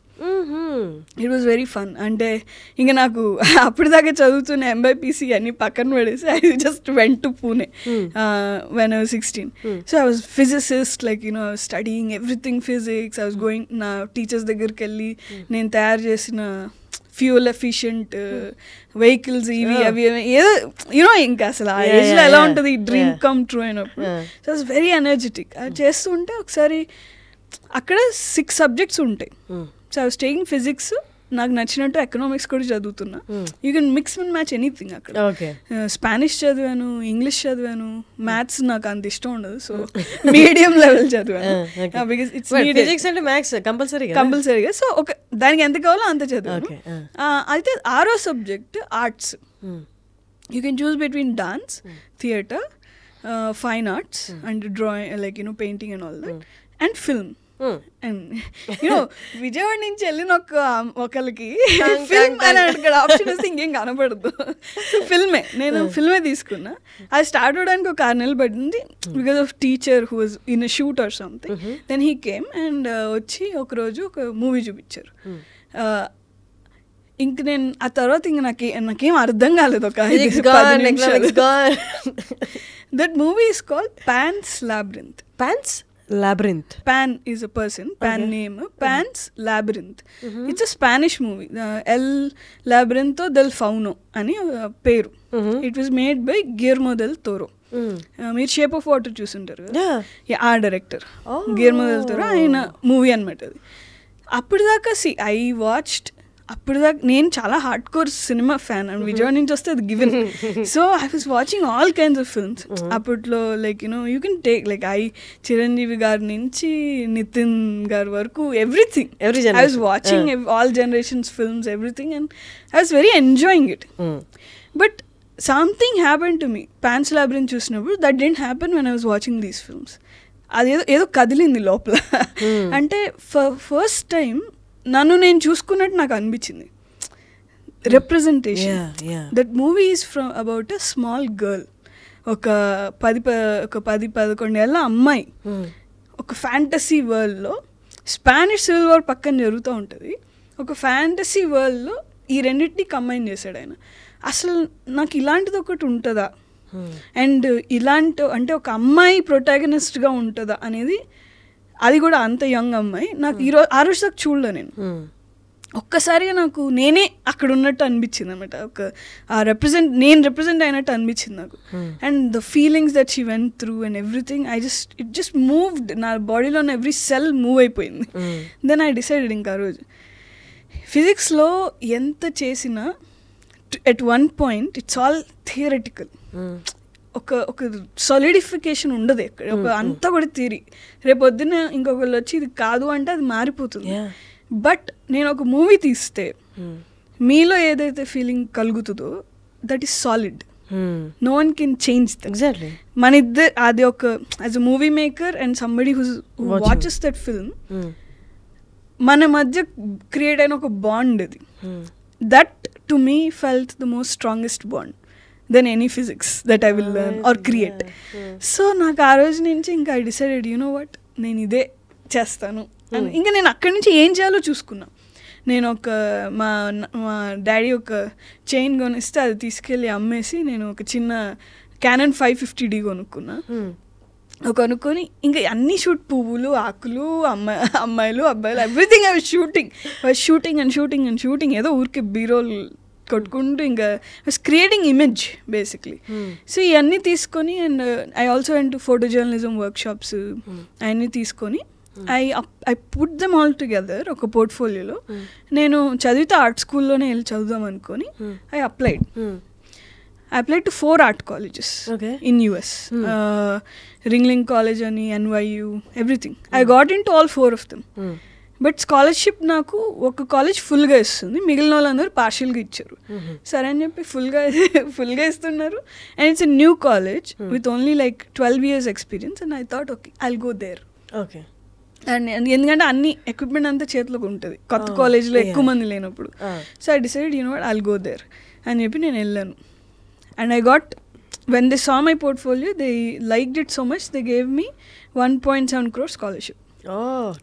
it was very fun అంటే ఇంకా నాకు అప్పుడు దాకా చదువుతున్న ఎంబైపీసీ అన్ని పక్కన పడేసి I just went to Pune when I sixteen so I was physicist like you know I was studying everything physics I was going నా టీచర్స్ దగ్గరికి వెళ్ళి hmm. నేను తయారు చేసిన ఫ్యూల్ ఎఫిషియంట్ వెహికల్స్ ఇవి అవి ఏదో యూనో ఇంకా అసలు ఆ లో ఎలా ఉంటుంది డ్రీమ్ కమ్ ట్రూ అయినప్పుడు సో ఇట్స్ వెరీ ఎనర్జెటిక్ అది hmm. చేస్తుంటే ఒకసారి అక్కడ సిక్స్ సబ్జెక్ట్స్ ఉంటాయి సో స్టేయింగ్ ఫిజిక్స్ నాకు నచ్చినట్టు ఎకనామిక్స్ కూడా చదువుతున్నా you can mix and match anything అక్కడ స్పానిష్ uh, చదివాను ఇంగ్లీష్ చదివాను మ్యాథ్స్ hmm. నాకు అంత ఇష్టం ఉండదు సో మీడియం లెవెల్ చదివాను బికాస్ మ్యాథ్స్ కంపల్సరీగా కంపల్సరీగా సో ఒక దానికి ఎంత కావాలో అంత చదివాను ah. Ah, అయితే ఆరో subject arts you can choose between dance theatre fine arts and drawing like you know painting and all that and film Hmm. Vijayawada నుంచి వెళ్ళిన ఒక ఒకరికి ఫిల్మ్ అని అక్కడ ఆప్షన్ వస్తే ఇంకేం కనపడదు ఫిల్మే నేను ఫిల్మే hmm. తీసుకున్నా అది స్టార్ట్ అవడానికి ఒక ఆరు నెలలు పడింది because of teacher who was in shoot or something then he came and వచ్చి ఒకరోజు ఒక మూవీ చూపించారు hmm. uh, ఇంక నేను ఆ తర్వాత ఇంక నాకు నాకేం అర్థం కాలేదు ఒక that movie is called Pan's labyrinth Pan's labyrinth Pan is a person Pan name Pan's labyrinth it's a Spanish movie El Laberinto del Fauno అని uh, పేరు it was made by Guillermo del Toro మీరు shape of water చూసుంటారు కదా ఆ director గిర్మో del తోరో ఆయన movie అనమాట అది అప్పటిదాకా సి ఐ వాచ్డ్ అప్పుడు దాకా నేను చాలా హార్డ్ కోర్ సినిమా ఫ్యాన్ అండ్ విజయవాడ నుంచి వస్తే అది given so I was watching all kinds of films అప్పట్లో like you know you can take like I Chiranjeevi గారి నుంచి నితిన్ గారి వరకు everything every I was watching all generations films everything and I was very enjoying it but something happen to me Pan's labyrinth చూసినప్పుడు that didn't happen when I was watching these films ఏదో ఏదో కదిలింది లోపల అంటే first time నన్ను నేను చూసుకున్నట్టు నాకు అనిపించింది representation that movie is from about a small girl ఒక పది ఒక పది పదకొండు ఏళ్ళ అమ్మాయి hmm. ఒక ఫ్యాంటసీ వరల్డ్లో స్పానిష్ సివిల్ వార్ పక్కన జరుగుతూ ఉంటుంది ఒక ఫ్యాంటసీ వరల్డ్లో ఈ రెండింటిని కంబైన్ చేశాడు ఆయన అసలు నాకు ఇలాంటిది ఒకటి ఉంటుందా అండ్ hmm. ఇలాంటి అంటే ఒక అమ్మాయి ప్రొటాగనిస్ట్గా ఉంటుందా అనేది అది కూడా అంత యంగ్ అమ్మాయి నాకు ఈరోజు ఆ రోజు నాకు చూడలే నేను ఒక్కసారిగా నాకు నేనే అక్కడ ఉన్నట్టు అనిపించింది అనమాట ఒక ఆ రిప్రజెంట్ నేను రిప్రజెంట్ అయినట్టు అనిపించింది నాకు and the feelings that she went through and everything I just it just moved నా బాడీలో ఉన్న ఎవ్రీ సెల్ మూవ్ అయిపోయింది దెన్ ఐ డిసైడెడ్ ఇంకా ఆ రోజు ఫిజిక్స్లో ఎంత చేసినా at one point it's all theoretical ఒక ఒక సాలిడిఫికేషన్ ఉండదు ఎక్కడ ఒక అంతా కూడా తీరి రేపు పొద్దున్న ఇంకొకళ్ళు వచ్చి ఇది కాదు అంటే అది మారిపోతుంది బట్ నేను ఒక మూవీ తీస్తే hmm. మీలో ఏదైతే ఫీలింగ్ కలుగుతుందో that is solid no one can change మన ఇద్దరు అది ఒక as a movie maker and somebody who watches that film మన మధ్య క్రియేట్ అయిన ఒక బాండ్ అది that to me felt the most strongest bond then any physics that I will learn or create so నాకు ఆ రోజు నుంచి ఇంకా I decided you know what నేను ఇదే చేస్తాను అని hmm. ఇంకా నేను అక్కడి నుంచి ఏం చేయాలో చూసుకున్నా నేను ఒక మా మా డాడీ ఒక చైన్ కొనిస్తే అది తీసుకెళ్ళి అమ్మేసి నేను ఒక చిన్న క్యానన్ ఫైవ్ ఫిఫ్టీ డీ కొనుక్కున్నా hmm. కొనుక్కొని ఇంకా అన్ని షూట్ పువ్వులు ఆకులు అమ్మాయి అమ్మాయిలు అబ్బాయిలు everything I was shooting shooting and shooting and shooting ఏదో ఊరికే బీరోల్ కొట్టుకుంటూ ఇంకా క్రియేటింగ్ ఇమేజ్ బేసిక్లీ సో ఇవన్నీ తీసుకొని and I also and photo journalism workshops అవన్నీ తీసుకొని I I put them all together ఒక పోర్ట్ఫోలియోలో hmm. నేను చదివితే ఆర్ట్ స్కూల్లోనే వెళ్ళి చదువుదాం అనుకొని I applied I applied to four art colleges in US Ringling college అని NYU everything I got into all four of them but scholarship నాకు ఒక కాలేజ్ ఫుల్గా ఇస్తుంది మిగిలిన వాళ్ళందరూ పార్షియల్గా ఇచ్చారు సరే అని చెప్పి ఫుల్గా ఫుల్గా ఇస్తున్నారు and it's a new college with only like twelve years experience and I thought okay I go there okay and ఎందుకంటే అన్ని ఎక్విప్మెంట్ అంతా చేతిలోకి ఉంటుంది కొత్త కాలేజ్లో ఎక్కువ మంది లేనప్పుడు so I decide you know I'll go there అని చెప్పి నేను వెళ్ళాను and I got when they saw my portfolio they liked it so much they gave me one point seven crore scholarship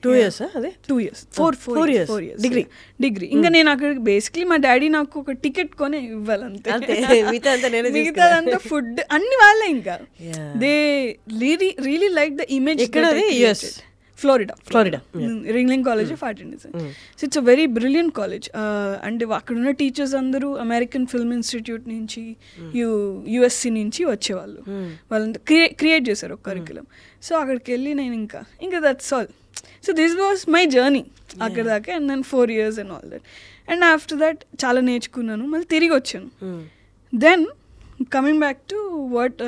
two years అదే two years four four years four years degree degree ఇంకా hmm. నేను అక్కడికి basically మా daddy నాకు ఒక ticket కొని ఇవ్వాలంతే మిగతాదంతా food అన్ని వాళ్ళే ఇంకా they really really like the image ఇక్కడ Florida Florida Ringling college of art and so it's a very brilliant college and అక్కడ ఉన్న టీచర్స్ అందరూ అమెరికన్ ఫిల్మ్ ఇన్స్టిట్యూట్ నుంచి యు hmm. యుఎస్సి నుంచి వచ్చేవాళ్ళు hmm. వాళ్ళంతా క్రియేట్ చేశారు ఒక కరికులం సో అక్కడికి వెళ్ళి నేను ఇంకా ఇంకా that's all so this was my journey అక్కడ దాకా and then four years and all that and after that చాలా నేర్చుకున్నాను మళ్ళీ తిరిగి వచ్చాను then coming back to what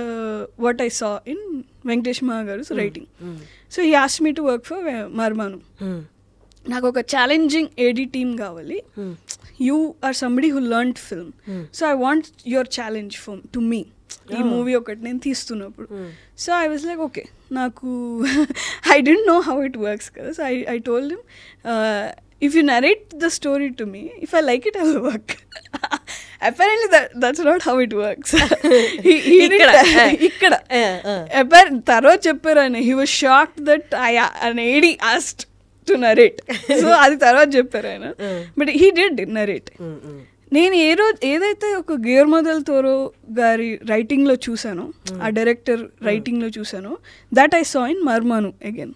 what I saw in Venkatesh Maha garu so writing so ఈ ఆస్ me to work for Marmaanu నాకు ఒక ఛాలెంజింగ్ ఏడీ టీమ్ కావాలి you are somebody who learn film so I want your challenge film to మీ ఈ movie ఒకటి నేను తీస్తున్నప్పుడు so I was like okay నాకు I don't know how it works కదా so I I told him if you narrate the story to me if I like it I work apparently that's not how it works ఇక్కడ తర్వాత చెప్పారు అని he was shock that I an AD asked to narrate so అది తర్వాత చెప్పారు ఆయన but he did narrate నేను ఏ రోజు ఏదైతే ఒక గేర్ మొదల్ తోరో గారి రైటింగ్లో చూశానో hmm. ఆ డైరెక్టర్ రైటింగ్లో చూశానో that I saw in Marmaanu again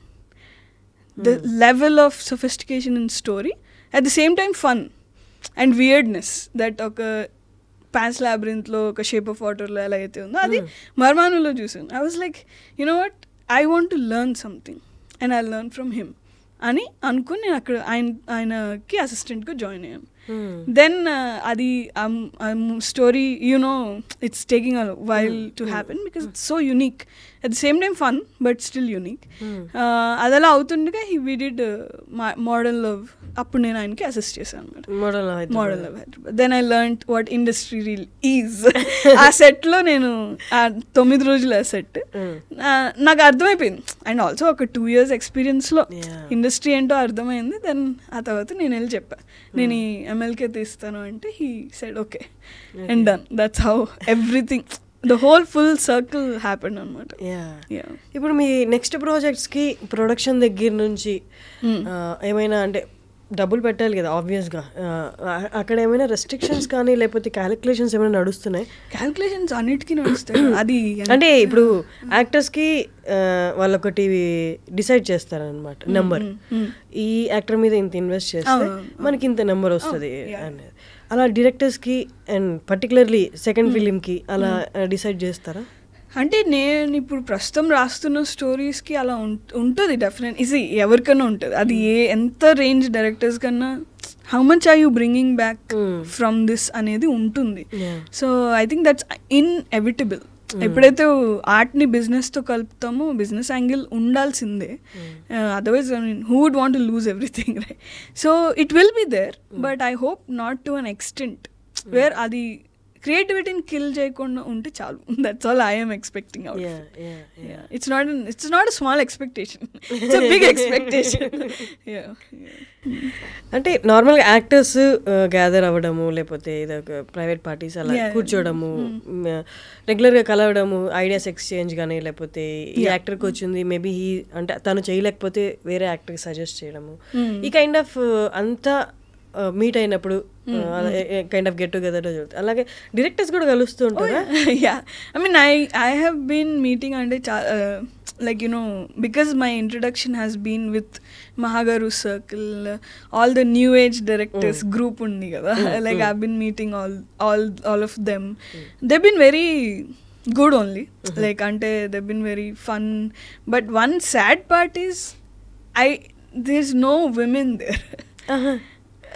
the level of sophistication in story at the same time fun and weirdness that ఒక ప్యాన్స్ లాబ్రింత్లో ఒక షేప్ ఆఫ్ వాటర్లో ఎలా అయితే ఉందో అది మర్మానులో చూసాను I was like you know what I want to learn something and I learn from him అని అనుకుని నేను అక్కడ ఆయన ఆయనకి అసిస్టెంట్గా జాయిన్ అయ్యాను దెన్ అది story you know it's taking a while to happen because it's so unique at the same time fun but still unique అదలా అవుతుండగా హీ వీ మా మోడల్ లవ్ అప్పుడు నేను ఆయనకి అసిస్ట్ చేశాను Modern Modern of Hyderabad then I learn what industry real is ఆ సెట్లో నేను ఆ తొమ్మిది రోజుల సెట్ hmm. నాకు అర్థమైపోయింది అండ్ ఆల్సో ఒక టూ ఇయర్స్ ఎక్స్పీరియన్స్లో ఇండస్ట్రీ ఏంటో అర్థమైంది దెన్ ఆ తర్వాత నేను వెళ్ళి చెప్పాను hmm. నేను ఈ ఎమ్మెల్కే తీస్తాను అంటే he said okay and done that's how everything the whole full circle happen అనమాట ఇప్పుడు మీ నెక్స్ట్ ప్రాజెక్ట్స్కి ప్రొడక్షన్ దగ్గర నుంచి hmm. ఏమైనా అంటే డబ్బులు పెట్టాలి కదా ఆబ్వియస్గా అక్కడ ఏమైనా రెస్ట్రిక్షన్స్ కానీ లేకపోతే క్యాలిక్యులేషన్స్ ఏమైనా నడుస్తున్నాయి క్యాలిక్యులేషన్స్ అన్నిటికీ నడుస్తాయి అది అంటే ఇప్పుడు యాక్టర్స్కి వాళ్ళొకటి డిసైడ్ చేస్తారనమాట నెంబర్ ఈ యాక్టర్ మీద ఇంత ఇన్వెస్ట్ చేస్తే మనకి ఇంత నెంబర్ oh, వస్తుంది అనేది అలా డిరెక్టర్స్కి అండ్ పర్టికులర్లీ సెకండ్ ఫిలింకి అలా డిసైడ్ చేస్తారా అంటే నేను ఇప్పుడు ప్రస్తుతం రాస్తున్న స్టోరీస్కి అలా ఉంటుంది డెఫినెట్ ఇది ఎవరికైనా ఉంటుంది అది hmm. ఏ ఎంత రేంజ్ డైరెక్టర్స్ కన్నా how much I you bringing back from this అనేది ఉంటుంది so I think that's inevitable ఎప్పుడైతే ఆర్ట్ని బిజినెస్తో కలుపుతామో బిజినెస్ యాంగిల్ ఉండాల్సిందే otherwise I mean who would want lose everything right so it will be there but I hope not to an extent where అది క్రియేటివిటీని kill చేయకుండా ఉంటే చాలు that's all I'm expecting out it's not it's not small expectation it's big expectation అంటే నార్మల్గా actors gather uh, అవ్వడము లేకపోతే ఇదొక ప్రైవేట్ పార్టీస్ అలా కూర్చోవడము రెగ్యులర్గా mm-hmm. కలవడము ఐడియాస్ ఎక్స్చేంజ్ కానీ లేకపోతే ఈ యాక్టర్కి వచ్చింది మేబీ ఈ అంటే తను చేయలేకపోతే వేరే యాక్టర్కి సజెస్ట్ చేయడము mm. ఈ కైండ్ ఆఫ్ uh, అంతా మీట్ అయినప్పుడు కైండ్ ఆఫ్ గెట్ టుగెదర్ అలాగే డైరెక్టర్స్ కూడా కలుస్తూ ఉంటారు yeah I mean I I have been meeting అంటే like you know because my introduction has been with మహాగారు circle all the new age directors group ఉంది కదా like I been meeting all all all of them they been very good only like అంటే they been very fun but one sad part is I this no women there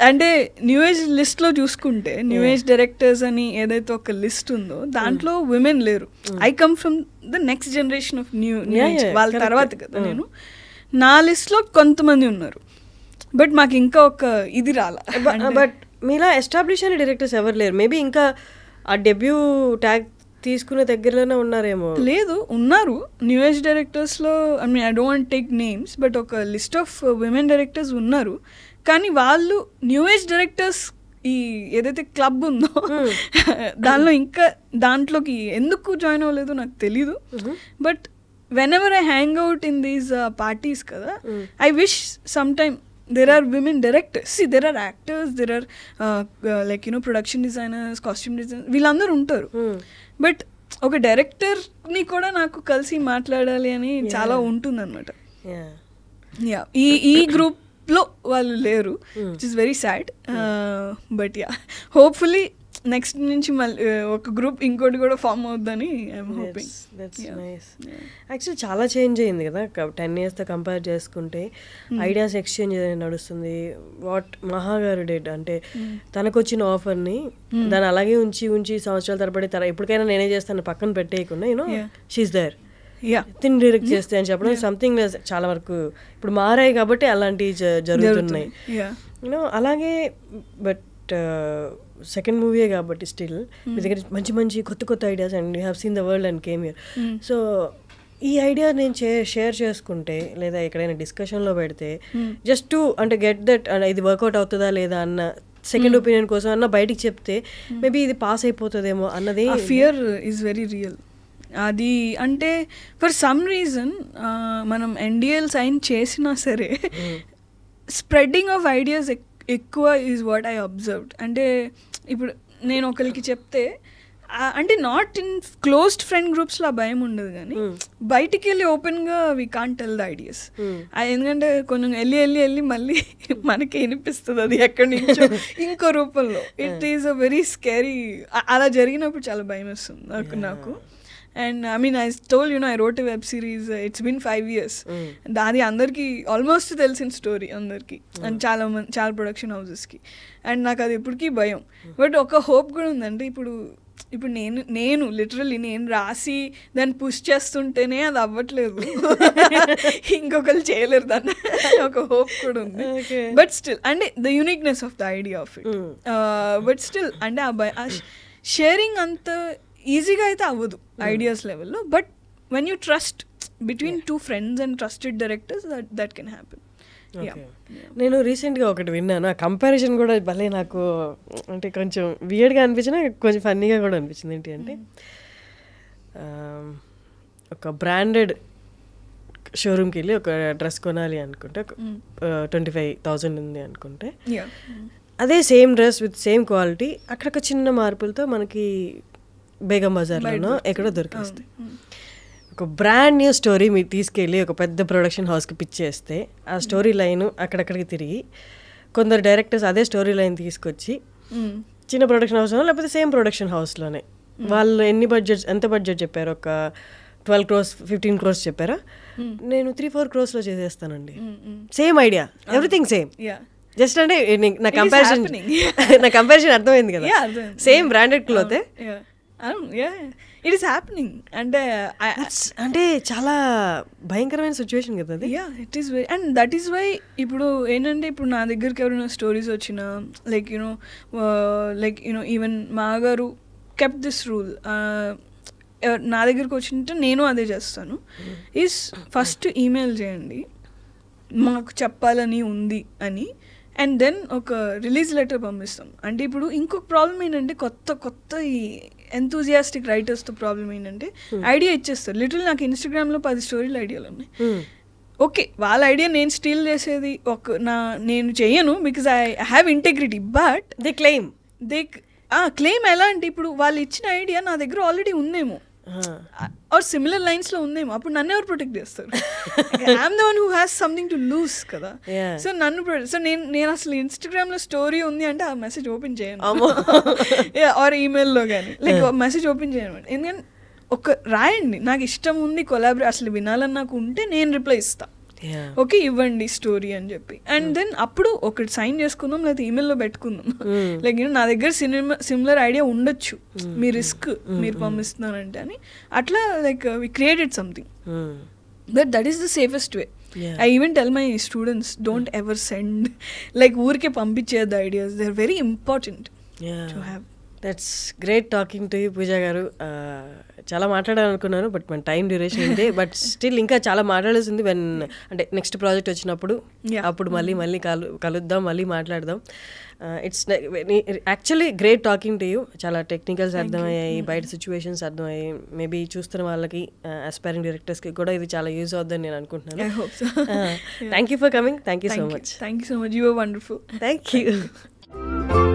అంటే new age లిస్ట్లో చూసుకుంటే new age directors అని ఏదైతే ఒక list ఉందో దాంట్లో women hmm. లేరు I come from the next generation of new వాళ్ళ తర్వాత కదా hmm. నేను నా లిస్ట్లో కొంతమంది ఉన్నారు బట్ మాకు ఇంకా ఒక ఇది రాలా బట్ eh, మీలా ఎస్టాబ్లిష్ అయిన డైరెక్టర్స్ ఎవరు లేరు మేబీ ఇంకా ఆ డెబ్యూ ట్యాగ్ తీసుకునే దగ్గరలోనే ఉన్నారేమో లేదు ఉన్నారు న్యూ ఏజ్ డైరెక్టర్స్లో I mean I don't take names but ఒక లిస్ట్ ఆఫ్ విమెన్ డైరెక్టర్స్ ఉన్నారు కానీ వాళ్ళు న్యూ ఏజ్ డైరెక్టర్స్ ఈ ఏదైతే క్లబ్ ఉందో hmm. దానిలో ఇంకా దాంట్లోకి ఎందుకు జాయిన్ అవ్వలేదు నాకు తెలీదు but whenever I hang out in these parties కదా I wish some time there are women directors see or actors actors or like uh, production designers costume know వీళ్ళందరూ ఉంటారు బట్ hmm. ఒక director ని కూడా నాకు కలిసి మాట్లాడాలి అని చాలా ఉంటుంది అనమాట ఈ ఈ గ్రూప్ లో వాళ్ళు లేరు which is very sad but yeah hopefully next నుంచి మళ్ళీ uh, ఒక గ్రూప్ ఇంకోటి కూడా ఫామ్ అవుద్దని హోపింగ్ యాక్చువల్లీ చాలా చేంజ్ అయింది కదా టెన్ ఇయర్స్తో కంపేర్ చేసుకుంటే ఐడియాస్ hmm. ఎక్స్చేంజ్ నడుస్తుంది వాట్ మహాగారు డేట్ అంటే hmm. తనకు వచ్చిన ఆఫర్ని hmm. దాన్ని అలాగే ఉంచి ఉంచి సంవత్సరాల తరబడి తర ఎప్పటికైనా నేనే చేస్తాను పక్కన పెట్టేయకుండా యూనో షీస్ దేర్ తిని డైరెక్ట్ చేస్తే అని చెప్పడం సంథింగ్ చాలా వరకు ఇప్పుడు మారాయి కాబట్టి అలాంటివి జరుగుతున్నాయి యూనో అలాగే బట్ సెకండ్ మూవీయే కాబట్టి స్టిల్ hmm. మీ దగ్గర మంచి మంచి కొత్త కొత్త ideas and you have seen the world and came year so ఈ ఐడియా నేను షేర్ చేసుకుంటే లేదా ఎక్కడైనా డిస్కషన్లో పెడితే జస్ట్ hmm. టు అంటే గెట్ దట్ uh, ఇది వర్కౌట్ అవుతుందా లేదా అన్న సెకండ్ ఒపీనియన్ hmm. కోసం అన్న బయటికి చెప్తే మేబీ ఇది పాస్ అయిపోతుందేమో అన్నది ఫియర్ ఈజ్ వెరీ రియల్ అది అంటే ఫర్ సమ్ రీజన్ మనం ఎన్డిఎల్ సైన్ చేసినా సరే స్ప్రెడ్డింగ్ ఆఫ్ ఐడియాస్ ఎక్కువ ఈజ్ వాట్ ఐ అబ్జర్వ్డ్ అంటే ఇప్పుడు నేను ఒకరికి చెప్తే అంటే నాట్ ఇన్ క్లోజ్డ్ ఫ్రెండ్ గ్రూప్స్లో ఆ భయం ఉండదు కానీ hmm. బయటికి వెళ్ళి ఓపెన్గా we can tell the ideas ఎందుకంటే కొంచెం వెళ్ళి వెళ్ళి వెళ్ళి మళ్ళీ మనకి వినిపిస్తుంది అది ఎక్కడి నుంచి ఇంకో రూపంలో it is a very scary అలా జరిగినప్పుడు చాలా భయం వస్తుంది నాకు నాకు and I mean I told you know I wrote web series it's been five years అది అందరికీ ఆల్మోస్ట్ తెలిసిన స్టోరీ అందరికీ అండ్ mm. చాలా మంది చాలా ప్రొడక్షన్ హౌజెస్కి అండ్ నాకు అది ఇప్పటికీ భయం బట్ mm. ఒక హోప్ కూడా ఉందంటే ఇప్పుడు ఇప్పుడు నేను నేను లిటరలీ నేను రాసి దాన్ని పుష్ చేస్తుంటేనే అది అవ్వట్లేదు ఇంకొకరు చేయలేరు దాన్ని ఒక హోప్ కూడా ఉంది బట్ స్టిల్ అంటే the uniqueness of the idea of it but still అంటే ఆ షేరింగ్ అంత ఈజీగా అయితే అవ్వదు ఐడియాస్ లెవెల్లో but when you trust between two friends and trusted directors that that can happy నేను రీసెంట్గా ఒకటి విన్నాను ఆ కంపారిజన్ కూడా భలే నాకు అంటే కొంచెం వియర్డ్గా అనిపించినా కొంచెం ఫన్నీగా కూడా అనిపించింది ఏంటి అంటే hmm. ఒక బ్రాండెడ్ షోరూమ్కి వెళ్ళి ఒక డ్రెస్ కొనాలి అనుకుంటే ట్వంటీ ఫైవ్ థౌజండ్ ఉంది అనుకుంటే hmm. అదే same dress with same quality అక్కడ ఒక చిన్న మార్పులతో మనకి బేగం బజార్లోనో ఎక్కడో దొరికేస్తాయి ఒక బ్రాండ్ న్యూ స్టోరీ మీరు తీసుకెళ్ళి ఒక పెద్ద ప్రొడక్షన్ హౌస్కి పిచ్చేస్తే ఆ స్టోరీ లైన్ అక్కడక్కడికి తిరిగి కొందరు డైరెక్టర్స్ అదే స్టోరీ లైన్ తీసుకొచ్చి చిన్న ప్రొడక్షన్ హౌస్లో లేకపోతే సేమ్ ప్రొడక్షన్ హౌస్లోనే వాళ్ళు ఎన్ని బడ్జెట్ ఎంత బడ్జెట్ చెప్పారు ఒక ట్వెల్వ్ క్రోర్స్ ఫిఫ్టీన్ క్రోర్స్ చెప్పారా నేను త్రీ ఫోర్ క్రోర్స్లో చేసేస్తానండి same idea everything same just అంటే నా కంపారిజన్ నా కంపారిజన్ అర్థమైంది కదా same branded clothes it is happening అంటే అంటే చాలా భయంకరమైన సిచ్యువేషన్ కదా అది yeah it is why and that is why ఇప్పుడు ఏంటంటే ఇప్పుడు నా దగ్గరికి ఎవరైనా స్టోరీస్ వచ్చినా like you know like you know even మా గారు కెప్ దిస్ రూల్ నా దగ్గరికి వచ్చింటే నేను అదే చేస్తాను ఈస్ ఫస్ట్ ఈమెయిల్ చేయండి మాకు చెప్పాలని ఉంది అని అండ్ దెన్ ఒక రిలీజ్ లెటర్ పంపిస్తాం అంటే ఇప్పుడు ఇంకొక ప్రాబ్లం ఏంటంటే కొత్త కొత్త ఈ ఎంతూజియాస్టిక్ రైటర్స్తో ప్రాబ్లం ఏంటంటే ఐడియా hmm. ఇచ్చేస్తారు లిటిల్ నాకు ఇన్స్టాగ్రామ్లో పది స్టోరీలు ఐడియాలు ఉన్నాయి ఓకే hmm. వాళ్ళ ఐడియా నేను స్టీల్ చేసేది ఒక నా నేను చేయను because I have integrity but they claim they claim ఎలా అంటే ఇప్పుడు వాళ్ళు ఇచ్చిన ఐడియా నా దగ్గర ఆల్రెడీ ఉందేమో ఆర్ సిమిలర్ లైన్స్ లో ఉందేమో అప్పుడు నన్ను ఎవరు ప్రొటెక్ట్ చేస్తారు I'm the one who has something to lose కదా సో నన్ను సో నేను నేను అసలు ఇన్స్టాగ్రామ్ లో స్టోరీ ఉంది అంటే ఆ మెసేజ్ ఓపెన్ చేయను ఆర్ ఈమెయిల్ లో కానీ లైక్ మెసేజ్ ఓపెన్ చేయను ఎందుకంటే ఒక రాయండి నాకు ఇష్టం ఉంది కొలాబరేట్ అసలు వినాలని నాకు ఉంటే నేను రిప్లై ఇస్తాను ఓకే ఇవ్వండి స్టోరీ అని చెప్పి అండ్ దెన్ hmm. అప్పుడు ఒకటి సైన్ చేసుకుందాం లేకపోతే ఈమెయిల్ లో పెట్టుకుందాం లైక్ hmm. నా దగ్గర సినిమా సిమిలర్ ఐడియా ఉండొచ్చు hmm. మీ రిస్క్ మీరు పంపిస్తున్నారంటే అని అట్లా like we created something but that is the safest way I even tell my students don't ever send like ఊరికే పంపించేది ideas they are very important to have that's great talking to you Pooja garu చాలా మాట్లాడాలనుకున్నాను but మన time duration ఉంది but still ఇంకా చాలా మాట్లాడాల్సి ఉంది వెన్ అంటే నెక్స్ట్ ప్రాజెక్ట్ వచ్చినప్పుడు అప్పుడు మళ్ళీ మళ్ళీ కలు కలుద్దాం మళ్ళీ మాట్లాడదాం it's actually great talking to you చాలా టెక్నికల్స్ అర్థమయ్యాయి బయట సిచ్యువేషన్స్ అర్థమయ్యాయి మేబీ చూస్తున్న వాళ్ళకి ఆస్పైరింగ్ డైరెక్టర్స్కి కూడా ఇది చాలా యూజ్ అవుద్దని నేను అనుకుంటున్నాను thank you for coming thank you so much thank you so much you wonderful thank you